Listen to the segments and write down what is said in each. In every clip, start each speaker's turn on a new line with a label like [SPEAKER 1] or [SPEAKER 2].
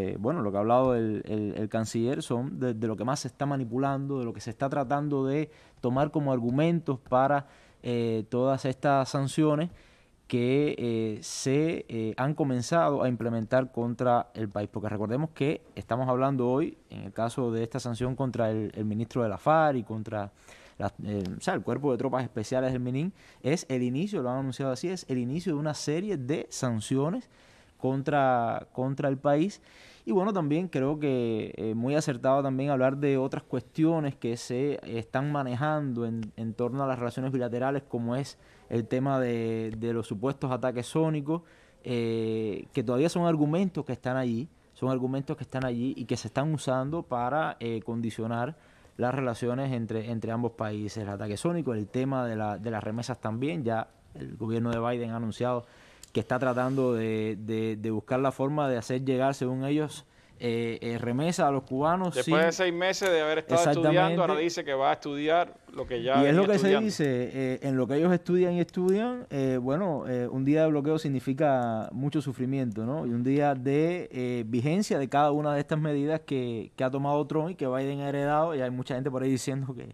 [SPEAKER 1] Eh, bueno, lo que ha hablado el, canciller son de, lo que más se está manipulando, de lo que se está tratando de tomar como argumentos para eh, todas estas sanciones que eh, se han comenzado a implementar contra el país. Porque recordemos que estamos hablando hoy, en el caso de esta sanción contra el, ministro de la FARC y contra el, cuerpo de tropas especiales del Minin, es el inicio, lo han anunciado así, es el inicio de una serie de sanciones contra, contra el país. Y bueno, también creo que eh, muy acertado también hablar de otras cuestiones que se están manejando en, en torno a las relaciones bilaterales, como es el tema de, de los supuestos ataques sónicos, eh, que todavía son argumentos que están allí, son argumentos que están allí y que se están usando para eh, condicionar las relaciones entre, entre ambos países, el ataque sónico, el tema de, la, de las remesas también, ya el gobierno de Biden ha anunciado que está tratando de, buscar la forma de hacer llegar, según ellos, eh, eh remesa a los cubanos. Después de
[SPEAKER 2] seis meses de haber estado estudiando, ahora dice que va a estudiar lo que ya. Y es lo que se dice,
[SPEAKER 1] eh, en lo que ellos estudian y estudian, eh, bueno, un día de bloqueo significa mucho sufrimiento, ¿no? Y un día de vigencia de cada una de estas medidas que, que ha tomado Trump y que Biden ha heredado, y hay mucha gente por ahí diciendo que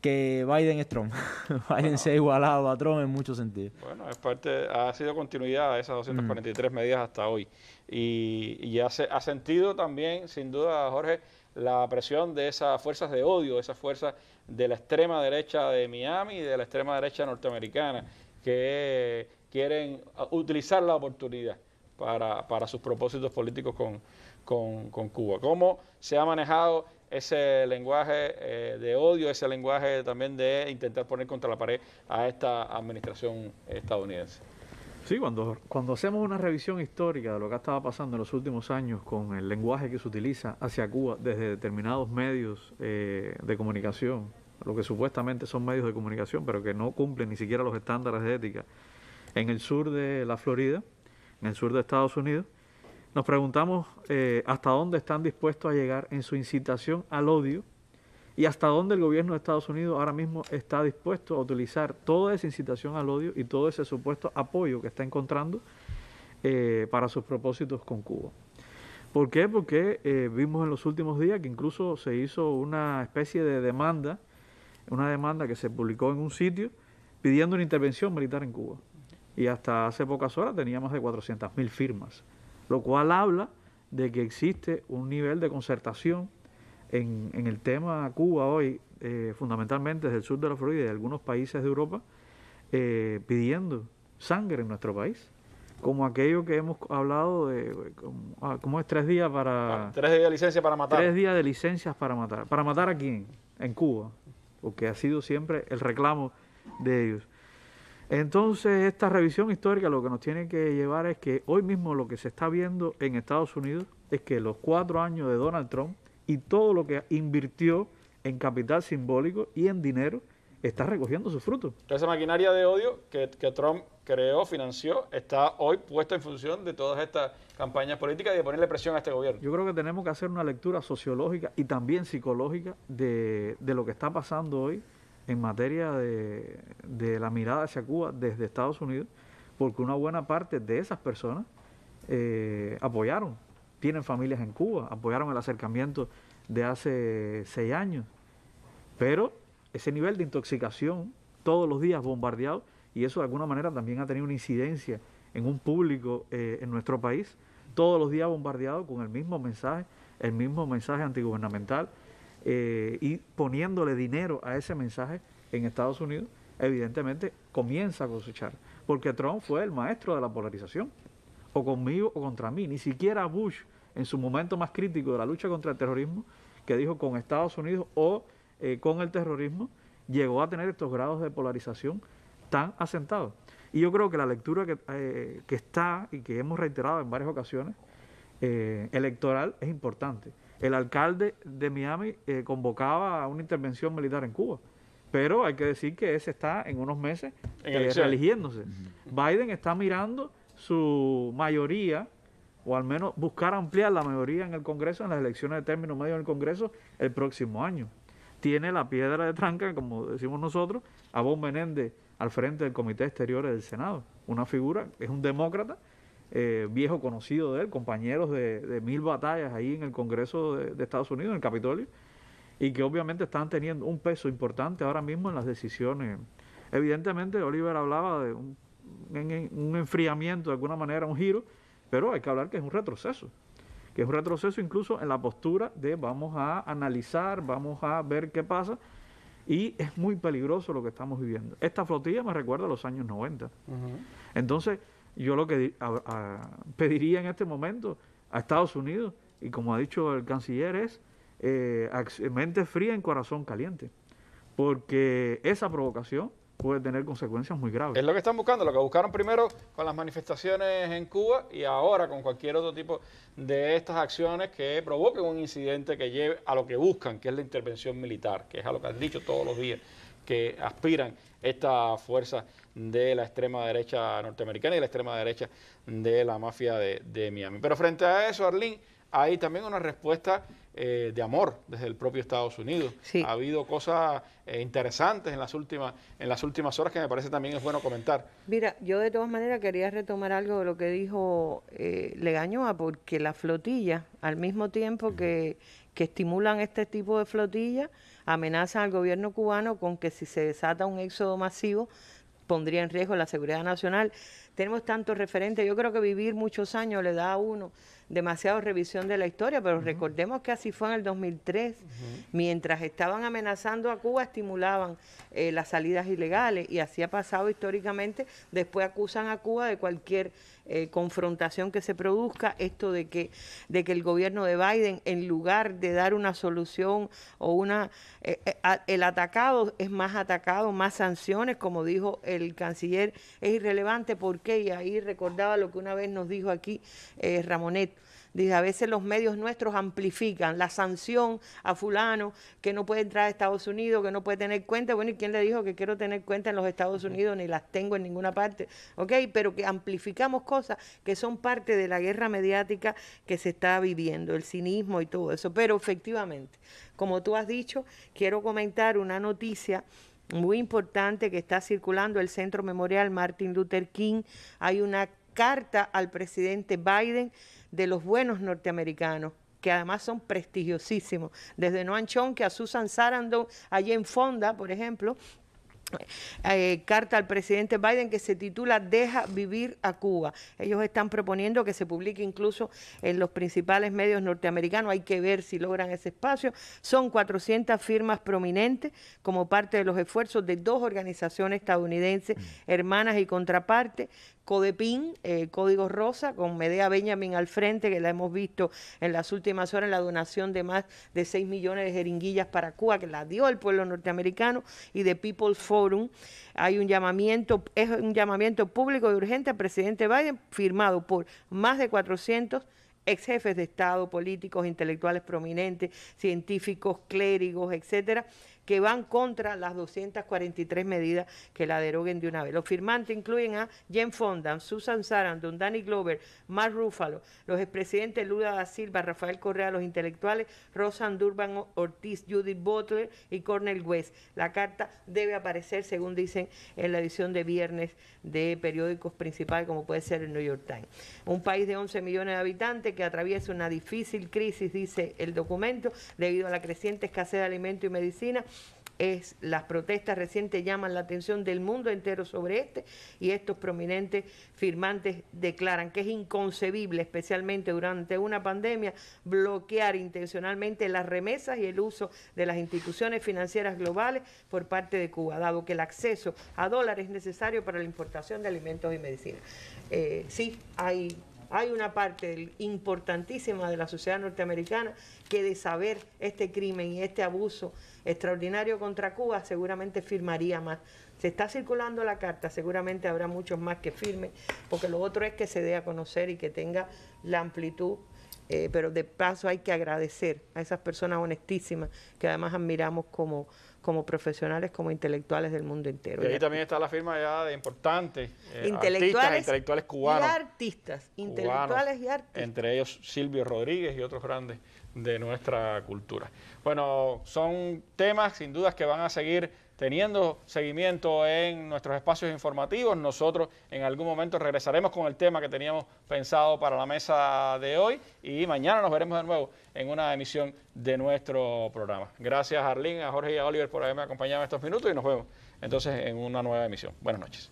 [SPEAKER 1] que Biden es Trump. Biden se ha igualado a Trump en muchos sentidos.
[SPEAKER 2] Bueno, es parte, ha sido continuidad de esas 243 mm. medidas hasta hoy. Y, ha sentido también, sin duda, Jorge, la presión de esas fuerzas de odio, esas fuerzas de la extrema derecha de Miami y de la extrema derecha norteamericana, que quieren ah, utilizar la oportunidad para, para sus propósitos políticos con Cuba. ¿Cómo se ha manejado ese lenguaje eh, de odio, ese lenguaje también de intentar poner contra la pared a esta administración estadounidense.
[SPEAKER 3] Sí, cuando, cuando hacemos una revisión histórica de lo que ha estado pasando en los últimos años con el lenguaje que se utiliza hacia Cuba desde determinados medios eh, de comunicación, lo que supuestamente son medios de comunicación, pero que no cumplen ni siquiera los estándares de ética, en el sur de la Florida, en el sur de Estados Unidos, nos preguntamos eh, hasta dónde están dispuestos a llegar en su incitación al odio y hasta dónde el gobierno de Estados Unidos ahora mismo está dispuesto a utilizar toda esa incitación al odio y todo ese supuesto apoyo que está encontrando eh, para sus propósitos con Cuba. ¿Por qué? Porque eh, vimos en los últimos días que incluso se hizo una especie de demanda, una demanda que se publicó en un sitio pidiendo una intervención militar en Cuba. Y hasta hace pocas horas tenía más de 400.000 firmas lo cual habla de que existe un nivel de concertación en, el tema Cuba hoy, eh, fundamentalmente desde el sur de la Florida y de algunos países de Europa, eh, pidiendo sangre en nuestro país como aquello que hemos hablado de como, ah, es tres días para ah, tres días de licencia para matar tres días de licencias para matar para matar a quién en Cuba porque ha sido siempre el reclamo de ellos entonces, esta revisión histórica lo que nos tiene que llevar es que hoy mismo lo que se está viendo en Estados Unidos es que los cuatro años de Donald Trump y todo lo que invirtió en capital simbólico y en dinero está recogiendo sus frutos.
[SPEAKER 2] Esa maquinaria de odio que, Trump creó, financió, está hoy puesta en función de todas estas campañas políticas y de ponerle presión a este gobierno.
[SPEAKER 3] Yo creo que tenemos que hacer una lectura sociológica y también psicológica de lo que está pasando hoy en materia de, la mirada hacia Cuba desde Estados Unidos, porque una buena parte de esas personas eh, apoyaron, tienen familias en Cuba, apoyaron el acercamiento de hace seis años, pero ese nivel de intoxicación todos los días bombardeado y eso de alguna manera también ha tenido una incidencia en un público eh, en nuestro país, todos los días bombardeado con el mismo mensaje, el mismo mensaje antigubernamental, eh, y poniéndole dinero a ese mensaje en Estados Unidos, evidentemente comienza a cosechar. Porque Trump fue el maestro de la polarización, o conmigo o contra mí. Ni siquiera Bush, en su momento más crítico de la lucha contra el terrorismo, que dijo con Estados Unidos o eh, con el terrorismo, llegó a tener estos grados de polarización tan asentados. Y yo creo que la lectura que, eh, está y que hemos reiterado en varias ocasiones electoral es importante el alcalde de Miami eh, convocaba a una intervención militar en Cuba. Pero hay que decir que ese está en unos meses eh, Biden está mirando su mayoría, o al menos buscar ampliar la mayoría en el Congreso, en las elecciones de término medio en el Congreso, el próximo año. Tiene la piedra de tranca, como decimos nosotros, a Bob Menéndez al frente del Comité Exterior del Senado. Una figura, es un demócrata, eh, viejo conocido de él, compañeros de, mil batallas ahí en el Congreso de, Estados Unidos, en el Capitolio, y que obviamente están teniendo un peso importante ahora mismo en las decisiones. Evidentemente, Oliver hablaba de un, enfriamiento, de alguna manera, un giro, pero hay que hablar que es un retroceso que es un retroceso incluso en la postura de vamos a analizar, vamos a ver qué pasa. Y es muy peligroso lo que estamos viviendo. Esta flotilla me recuerda a los años 90. Entonces, yo lo que pediría en este momento a Estados Unidos, y como ha dicho el canciller, es eh, mente fría en corazón caliente, porque esa provocación puede tener consecuencias muy graves. Es lo que están buscando, lo que
[SPEAKER 2] buscaron primero con las manifestaciones en Cuba y ahora con cualquier otro tipo de estas acciones que provoquen un incidente que lleve a lo que buscan, que es la intervención militar, que es a lo que han dicho todos los días que aspiran esta fuerza de la extrema derecha norteamericana y la extrema derecha de la mafia de, Miami. Pero frente a eso, Arlín hay también una respuesta eh, de amor desde el propio Estados Unidos. Ha habido cosas eh, interesantes en las, últimas, en las últimas horas que me parece también es bueno comentar.
[SPEAKER 4] Mira, yo de todas maneras quería retomar algo de lo que dijo eh, Legañoa, porque la flotilla, al mismo tiempo que, que estimulan este tipo de flotilla, amenaza al gobierno cubano con que si se desata un éxodo masivo pondría en riesgo la seguridad nacional. Tenemos tantos referentes, yo creo que vivir muchos años le da a uno demasiado revisión de la historia, pero recordemos que así fue en el 2003. Mientras estaban amenazando a Cuba, estimulaban eh, las salidas ilegales y así ha pasado históricamente. Después acusan a Cuba de cualquier eh, confrontación que se produzca. Esto de que, de que el gobierno de Biden, en lugar de dar una solución o una... Eh, el atacado es más atacado, más sanciones, como dijo el canciller, es irrelevante. ¿Por qué? Y ahí recordaba lo que una vez nos dijo aquí Ramonet Dice, a veces los medios nuestros amplifican la sanción a fulano que no puede entrar a Estados Unidos, que no puede tener cuenta. Bueno, ¿y quién le dijo que quiero tener cuenta en los Estados Unidos? Ni las tengo en ninguna parte. ¿Ok? Pero que amplificamos cosas que son parte de la guerra mediática que se está viviendo, el cinismo y todo eso. Pero efectivamente, como tú has dicho, quiero comentar una noticia muy importante que está circulando el Centro Memorial Martin Luther King. Hay una carta al presidente Biden de los buenos norteamericanos que además son prestigiosísimos, desde Noan Chong que a Susan Sarandon, allí en Fonda, por ejemplo, eh, carta al presidente Biden que se titula Deja vivir a Cuba. Ellos están proponiendo que se publique incluso en los principales medios norteamericanos. Hay que ver si logran ese espacio. Son 400 firmas prominentes como parte de los esfuerzos de dos organizaciones estadounidenses, mm. hermanas y contraparte, Codepin, eh, Código Rosa, con Medea Benjamin al frente, que la hemos visto en las últimas horas la donación de más de 6 millones de jeringuillas para Cuba, que la dio el pueblo norteamericano, y de People's Forum. Hay un llamamiento, es un llamamiento público y urgente al presidente Biden, firmado por más de 400 ex jefes de Estado, políticos, intelectuales prominentes, científicos, clérigos, etcétera, que van contra las 243 medidas que la deroguen de una vez. Los firmantes incluyen a Jen Fonda, Susan Don Danny Glover, Mark Ruffalo, los expresidentes Lula da Silva, Rafael Correa, los intelectuales Rosan Durban Ortiz, Judith Butler y Cornel West. La carta debe aparecer, según dicen, en la edición de viernes de periódicos principales como puede ser el New York Times. Un país de 11 millones de habitantes que atraviesa una difícil crisis, dice el documento, debido a la creciente escasez de alimentos y medicina. Es, las protestas recientes llaman la atención del mundo entero sobre este y estos prominentes firmantes declaran que es inconcebible, especialmente durante una pandemia, bloquear intencionalmente las remesas y el uso de las instituciones financieras globales por parte de Cuba, dado que el acceso a dólares es necesario para la importación de alimentos y medicinas. Eh, sí, hay hay una parte importantísima de la sociedad norteamericana que de saber este crimen y este abuso extraordinario contra Cuba seguramente firmaría más. Se está circulando la carta, seguramente habrá muchos más que firmen, porque lo otro es que se dé a conocer y que tenga la amplitud eh, pero de paso hay que agradecer a esas personas honestísimas que además admiramos como, como profesionales, como intelectuales del mundo entero. Y ahí también
[SPEAKER 2] está la firma ya de importantes eh, intelectuales, intelectuales cubanos. Y
[SPEAKER 4] artistas, intelectuales y artistas.
[SPEAKER 2] Entre ellos Silvio Rodríguez y otros grandes de nuestra cultura. Bueno, son temas sin dudas que van a seguir teniendo seguimiento en nuestros espacios informativos. Nosotros en algún momento regresaremos con el tema que teníamos pensado para la mesa de hoy y mañana nos veremos de nuevo en una emisión de nuestro programa. Gracias a a Jorge y a Oliver por haberme acompañado en estos minutos y nos vemos entonces en una nueva emisión. Buenas noches.